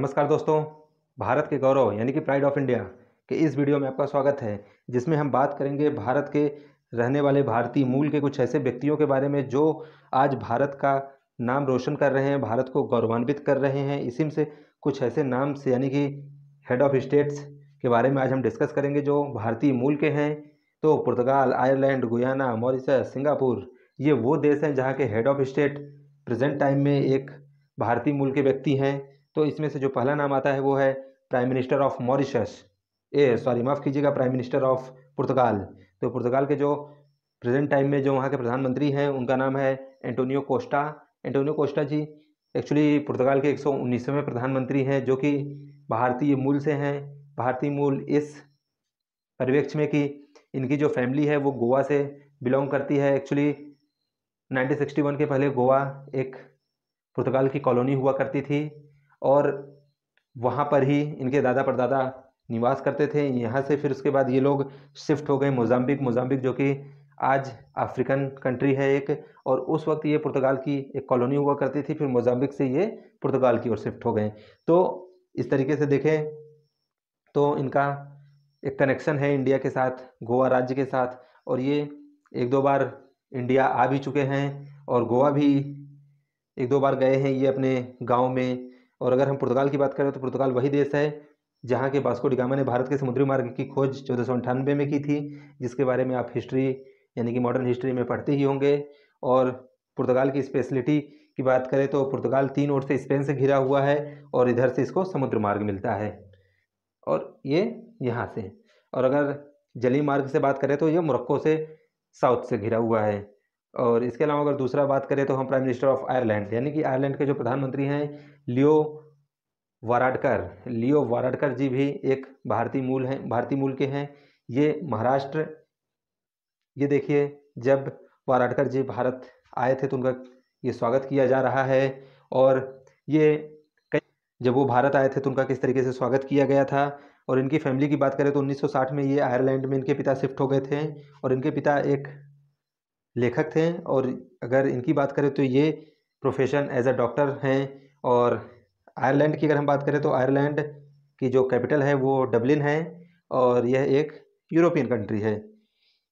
नमस्कार दोस्तों भारत के गौरव यानी कि प्राइड ऑफ इंडिया के इस वीडियो में आपका स्वागत है जिसमें हम बात करेंगे भारत के रहने वाले भारतीय मूल के कुछ ऐसे व्यक्तियों के बारे में जो आज भारत का नाम रोशन कर रहे हैं भारत को गौरवान्वित कर रहे हैं इसी में से कुछ ऐसे नाम से यानी कि हेड ऑफ स्टेट्स के बारे में आज हम डिस्कस करेंगे जो भारतीय मूल के हैं तो Portugal Ireland Guyana Mauritius Singapore ये वो देश हैं जहाँ के head of state present time में एक भारतीय मूल के व्यक्ति हैं तो इसमें से जो पहला नाम आता है वो है prime minister of Mauritius uh sorry माफ़ कीजिएगा प्राइम मिनिस्टर ऑफ पुर्तगाल तो पुर्तगाल के जो प्रेजेंट टाइम में जो वहाँ के प्रधानमंत्री हैं उनका नाम है Antonio Costa Antonio Costa ji actually Portugal के एक सौ प्रधानमंत्री हैं जो कि भारतीय मूल से हैं भारतीय मूल इस परिवेक्ष में कि इनकी जो फैमिली है वो गोवा से बिलोंग करती है एक्चुअली 1961 के पहले गोवा एक पुर्तगाल की कॉलोनी हुआ करती थी और वहाँ पर ही इनके दादा परदादा निवास करते थे यहाँ से फिर उसके बाद ये लोग शिफ्ट हो गए मोजाम्बिक मोजाम्बिक जो कि आज अफ्रीकन कंट्री है एक और उस वक्त ये पुर्तगाल की एक कॉलोनी हुआ करती थी फिर मोजाम्बिक से ये पुर्तगाल की ओर शिफ्ट हो गए तो इस तरीके से देखें तो इनका एक कनेक्शन है इंडिया के साथ गोवा राज्य के साथ और ये एक दो बार इंडिया आ भी चुके हैं और गोवा भी एक दो बार गए हैं ये अपने गांव में और अगर हम पुर्तगाल की बात करें तो पुर्तगाल वही देश है जहाँ के बास्को डिगामा ने भारत के समुद्री मार्ग की खोज चौदह में की थी जिसके बारे में आप हिस्ट्री यानी कि मॉडर्न हिस्ट्री में पढ़ते ही होंगे और पुर्तगाल की स्पेशलिटी की बात करें तो पुर्तगाल तीन ओर से स्पेन से घिरा हुआ है और इधर से इसको समुद्र मार्ग मिलता है और ये यहाँ से और अगर जली मार्ग से बात करें तो ये मोरक्को से साउथ से घिरा हुआ है और इसके अलावा अगर दूसरा बात करें तो हम प्राइम मिनिस्टर ऑफ आयरलैंड यानी कि आयरलैंड के जो प्रधानमंत्री हैं लियो वाराडकर लियो वाराडकर जी भी एक भारतीय मूल हैं भारतीय मूल के हैं ये महाराष्ट्र ये देखिए जब वाराडकर जी भारत आए थे तो उनका ये स्वागत किया जा रहा है और ये कई जब वो भारत आए थे तो उनका किस तरीके से स्वागत किया गया था और इनकी फैमिली की बात करें तो 1960 में ये आयरलैंड में इनके पिता शिफ्ट हो गए थे और इनके पिता एक लेखक थे और अगर इनकी बात करें तो ये प्रोफेशन एज अ डॉक्टर हैं और आयरलैंड की अगर हम बात करें तो आयरलैंड की जो कैपिटल है वो डबलिन है और यह एक यूरोपियन कंट्री है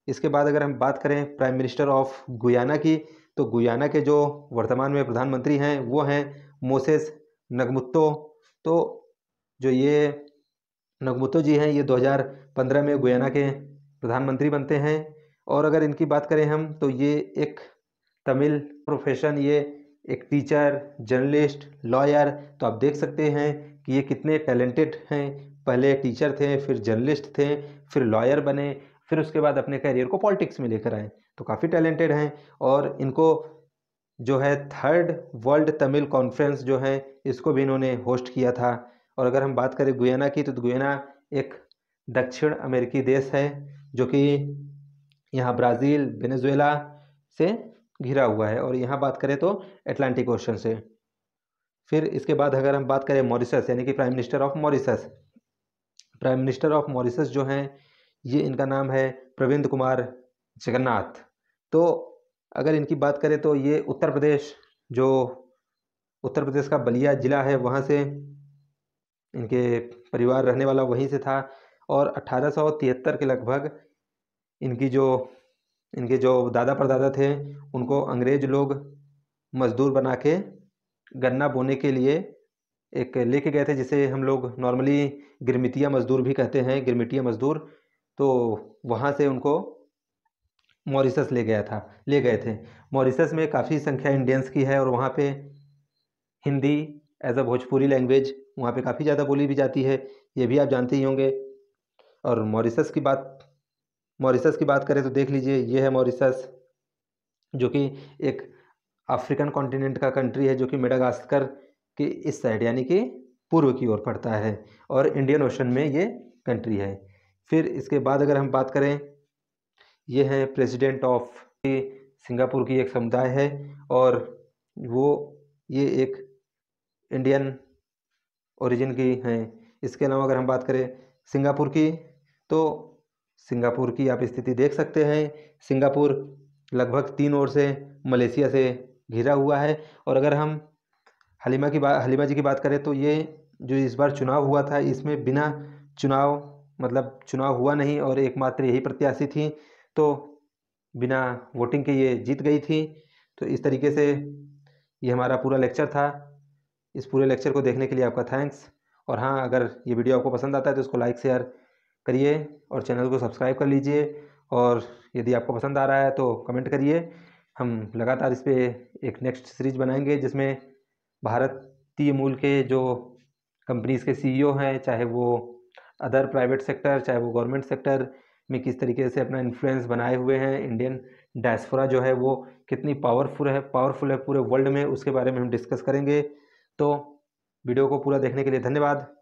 इसके बाद अगर हम बात करें प्राइम मिनिस्टर ऑफ गुयाना की तो गुयाना के जो वर्तमान में प्रधानमंत्री हैं वो हैं मोसेस नगमुत्तो तो जो ये नगमुत्तो जी हैं ये 2015 में गुयाना के प्रधानमंत्री बनते हैं और अगर इनकी बात करें हम तो ये एक तमिल प्रोफेशन ये एक टीचर जर्नलिस्ट लॉयर तो आप देख सकते हैं कि ये कितने टैलेंटेड हैं पहले टीचर थे फिर जर्नलिस्ट थे फिर लॉयर बने फिर उसके बाद अपने करियर को पॉलिटिक्स में लेकर आए तो काफ़ी टैलेंटेड हैं और इनको जो है थर्ड वर्ल्ड तमिल कॉन्फ्रेंस जो है इसको भी इन्होंने होस्ट किया था और अगर हम बात करें गुयाना की तो गुयाना एक दक्षिण अमेरिकी देश है जो कि यहाँ ब्राज़ील वेनेजुएला से घिरा हुआ है और यहाँ बात करें तो एटलांटिक ओशन से फिर इसके बाद अगर हम बात करें मॉरिसस यानी कि prime minister of Mauritius prime minister of Mauritius जो हैं ये इनका नाम है प्रविंद कुमार जगन्नाथ तो अगर इनकी बात करें तो ये उत्तर प्रदेश जो उत्तर प्रदेश का बलिया ज़िला है वहाँ से इनके परिवार रहने वाला वहीं से था और अट्ठारह के लगभग इनकी जो इनके जो दादा परदादा थे उनको अंग्रेज लोग मजदूर बना के गन्ना बोने के लिए एक लेके गए थे जिसे हम लोग नॉर्मली गिरमितिया मजदूर भी कहते हैं गिरमिटिया मजदूर तो वहाँ से उनको मॉरिसस ले गया था ले गए थे मॉरिसस में काफ़ी संख्या इंडियंस की है और वहाँ पे Hindi as a Bhojpuri language वहाँ पे काफ़ी ज़्यादा बोली भी जाती है ये भी आप जानते ही होंगे और मॉरिसस की बात मॉरिसस की बात करें तो देख लीजिए ये है मॉरिसस जो कि एक अफ्रीकन कॉन्टिनेंट का कंट्री है जो कि मेडागास्कर के इस साइड यानी कि पूर्व की ओर पड़ता है और इंडियन ओशन में ये कंट्री है फिर इसके बाद अगर हम बात करें ये है प्रेसिडेंट ऑफ सिंगापुर की एक समुदाय है और वो ये एक इंडियन ओरिजिन की हैं इसके अलावा अगर हम बात करें सिंगापुर की तो सिंगापुर की आप स्थिति देख सकते हैं सिंगापुर लगभग तीन ओर से मलेशिया से घिरा हुआ है और अगर हम हलीमा की बात हलीमा जी की बात करें तो ये जो इस बार चुनाव हुआ था इसमें बिना चुनाव मतलब चुनाव हुआ नहीं और एकमात्र यही प्रत्याशी थी तो बिना वोटिंग के ये जीत गई थी तो इस तरीके से ये हमारा पूरा लेक्चर था इस पूरे लेक्चर को देखने के लिए आपका थैंक्स और हाँ अगर ये वीडियो आपको पसंद आता है तो उसको लाइक शेयर करिए और चैनल को सब्सक्राइब कर लीजिए और यदि आपको पसंद आ रहा है तो कमेंट करिए हम लगातार इस पर एक नेक्स्ट सीरीज बनाएंगे जिसमें भारतीय मूल के जो कंपनीज़ के सीईओ e हैं चाहे वो अदर प्राइवेट सेक्टर चाहे वो गवर्नमेंट सेक्टर में किस तरीके से अपना इन्फ्लुएंस बनाए हुए हैं इंडियन डायस्फोरा जो है वो कितनी पावरफुल है पावरफुल है पूरे वर्ल्ड में उसके बारे में हम डिस्कस करेंगे तो वीडियो को पूरा देखने के लिए धन्यवाद